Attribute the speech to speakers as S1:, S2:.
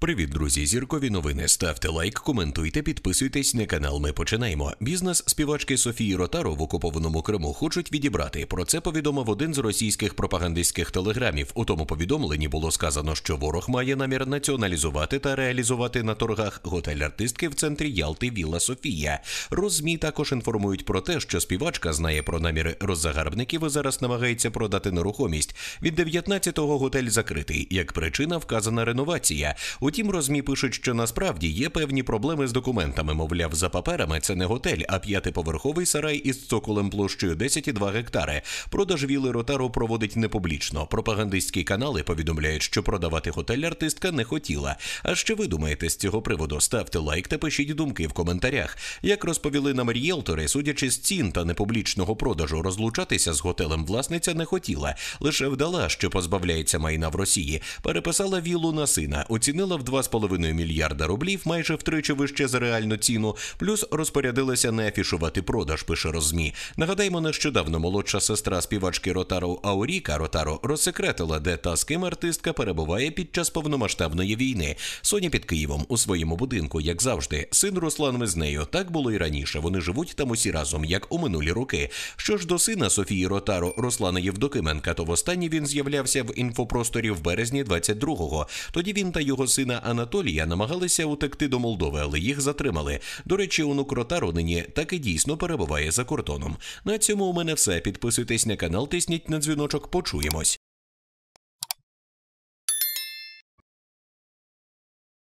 S1: Привіт, друзі! Зіркові новини. Ставте лайк, коментуйте, підписуйтесь на канал. Ми починаємо. Бізнес співачки Софії Ротаро в окупованому Криму хочуть відібрати. Про це повідомив один з російських пропагандистських телеграмів. У тому повідомленні було сказано, що ворог має намір націоналізувати та реалізувати на торгах готель артистки в центрі Ялти Віла Софія. Розмі також інформують про те, що співачка знає про наміри роззагарбників. і Зараз намагається продати нерухомість. Від 19-го готель закритий. Як причина вказана реновація. Утім, розмі пишуть, що насправді є певні проблеми з документами. Мовляв, за паперами це не готель, а п'ятиповерховий сарай із цоколем площею 10,2 гектари. Продаж віли Ротару проводить не публічно. Пропагандистські канали повідомляють, що продавати готель артистка не хотіла. А що ви думаєте з цього приводу? Ставте лайк та пишіть думки в коментарях. Як розповіли нам ріелтори, судячи з цін та непублічного продажу, розлучатися з готелем власниця не хотіла, лише вдала, що позбавляється майна в Росії. Переписала вілу на сина, оцінила в 2,5 мільярда рублів, майже втричі вище за реальну ціну, плюс розпорядилася не афішувати продаж. Пише Розмі. Нагадаємо, нещодавно молодша сестра співачки Ротару Ауріка Ротаро розсекретила, де та з ким артистка перебуває під час повномасштабної війни. Соня під Києвом у своєму будинку, як завжди, син Руслан з нею. Так було і раніше. Вони живуть там усі разом, як у минулі роки. Що ж до сина Софії Ротаро Руслана Євдокименка, то в останній він з'являвся в інфопросторі в березні 22-го. Тоді він та його син сина Анатолія намагалися утекти до Молдови, але їх затримали. До речі, онук Ротару нині так і дійсно перебуває за кордоном. На цьому у мене все. Підписуйтесь на канал, тисніть на дзвіночок. Почуємось.